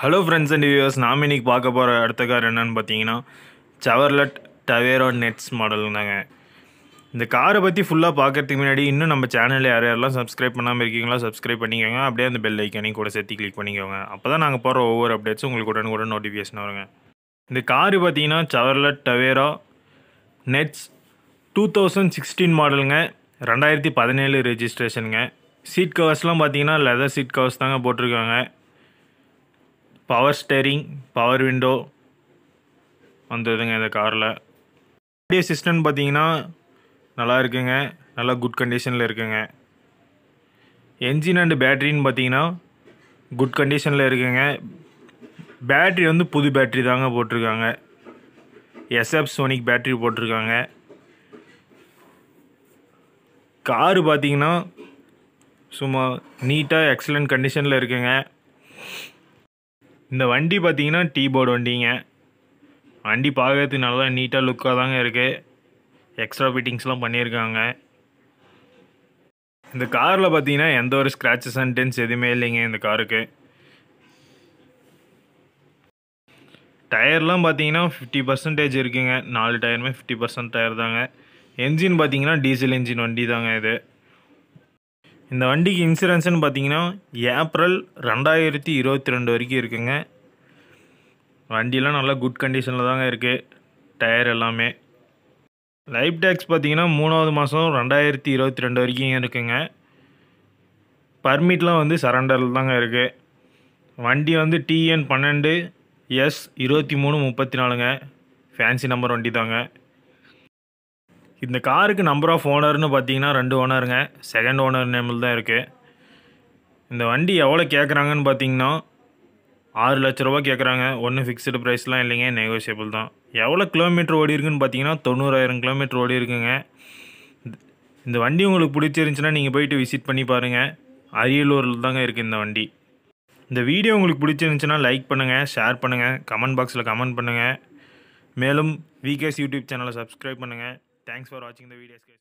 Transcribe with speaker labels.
Speaker 1: Hello friends and viewers நாம் இன்னைக்கு பார்க்க போகிற அடுத்த கார் என்னென்னு பார்த்தீங்கன்னா சவர்லட் டவேரோ நெட்ஸ் தாங்க இந்த காரை பற்றி ஃபுல்லாக பார்க்குறதுக்கு முன்னாடி இன்னும் நம்ம சேனலில் யார் யாரெல்லாம் சப்ஸ்கிரைப் பண்ணாமல் இருக்கீங்களா சப்ஸ்கிரைப் பண்ணிக்கோங்க அப்படியே அந்த பெல் ஐக்கனையும் கூட சேர்த்து கிளிக் பண்ணிக்கோங்க அப்போ தான் நாங்கள் போகிற ஒவ்வொரு அப்டேட்ஸும் உங்களுக்கு கூட நோட்டிஃபிகேஷன் வருங்க இந்த கார் பார்த்தீங்கன்னா சவர்லட் டவேரோ நெட்ஸ் டூ தௌசண்ட் சிக்ஸ்டீன் மாடலுங்க ரெண்டாயிரத்தி பதினேழு ரெஜிஸ்ட்ரேஷனுங்க சீட் கவர்ஸ்லாம் பார்த்தீங்கன்னா லெதர் சீட் கவர்ஸ் தாங்க போட்டிருக்காங்க பவர் ஸ்டேரிங் பவர் விண்டோ வந்ததுங்க இந்த காரில் ஆடியோ சிஸ்டம்னு பார்த்தீங்கன்னா நல்லா இருக்குங்க நல்லா குட் கண்டிஷனில் இருக்குங்க என்ஜின் அண்டு பேட்ரின்னு பார்த்தீங்கன்னா குட் கண்டிஷனில் இருக்குங்க பேட்ரி வந்து புது பேட்ரி தாங்க போட்டிருக்காங்க எஸ்எஃப் சோனிக் பேட்ரி போட்டிருக்காங்க காரு பார்த்தீங்கன்னா சும்மா நீட்டாக எக்ஸலண்ட் கண்டிஷனில் இருக்குங்க இந்த வண்டி பார்த்தீங்கன்னா டீ போர்டு வண்டிங்க வண்டி பார்க்கறதுக்கு நல்லா நீட்டாக லுக்காக தாங்க இருக்குது எக்ஸ்ட்ரா ஃபிட்டிங்ஸ்லாம் பண்ணியிருக்காங்க இந்த காரில் பார்த்தீங்கன்னா எந்த ஒரு ஸ்க்ராச்சஸ் அண்ட் டென்ஸ் எதுவுமே இல்லைங்க இந்த காருக்கு டயர்லாம் பார்த்தீங்கன்னா ஃபிஃப்டி பர்சன்டேஜ் இருக்குங்க நாலு டயருமே ஃபிஃப்டி பர்சன்ட் டயர் தாங்க என்ஜின் பார்த்தீங்கன்னா டீசல் என்ஜின் வண்டி தாங்க இது இந்த வண்டிக்கு இன்சூரன்ஸ்னு பார்த்தீங்கன்னா ஏப்ரல் ரெண்டாயிரத்தி இருபத்தி ரெண்டு வரைக்கும் இருக்குங்க வண்டியெலாம் நல்லா குட் கண்டிஷனில் தாங்க இருக்குது டயர் எல்லாமே லைஃப் டேக்ஸ் பார்த்தீங்கன்னா மூணாவது மாதம் ரெண்டாயிரத்தி இருபத்தி ரெண்டு வரைக்கும் இருக்குங்க பர்மிட்லாம் வந்து சரண்டரில் தாங்க இருக்குது வண்டி வந்து டிஎன் பன்னெண்டு எஸ் இருபத்தி மூணு முப்பத்தி நாலுங்க ஃபேன்சி நம்பர் வண்டி தாங்க இந்த காருக்கு நம்பர் ஆஃப் ஓனர்னு பார்த்தீங்கன்னா ரெண்டு ஓனருங்க செகண்ட் ஓனர் நேமில் தான் இருக்குது இந்த வண்டி எவ்வளோ கேட்குறாங்கன்னு பார்த்தீங்கன்னா ஆறு லட்ச ரூபா கேட்குறாங்க ஒன்றும் ஃபிக்ஸ்டு ப்ரைஸ்லாம் இல்லைங்க நெகோசியபிள் தான் எவ்வளோ கிலோமீட்டர் ஓடி இருக்குன்னு பார்த்தீங்கன்னா தொண்ணூறாயிரம் கிலோமீட்டர் ஓடி இருக்குங்க இந்த வண்டி உங்களுக்கு பிடிச்சிருந்துச்சின்னா நீங்கள் போயிட்டு விசிட் பண்ணி பாருங்கள் அரியலூரில் தாங்க இருக்குது இந்த வண்டி இந்த வீடியோ உங்களுக்கு பிடிச்சிருந்துச்சின்னா லைக் பண்ணுங்கள் ஷேர் பண்ணுங்கள் கமெண்ட் பாக்ஸில் கமெண்ட் பண்ணுங்கள் மேலும் விகேஸ் யூடியூப் சேனலை சப்ஸ்கிரைப் பண்ணுங்கள் Thanks for watching the videos guys.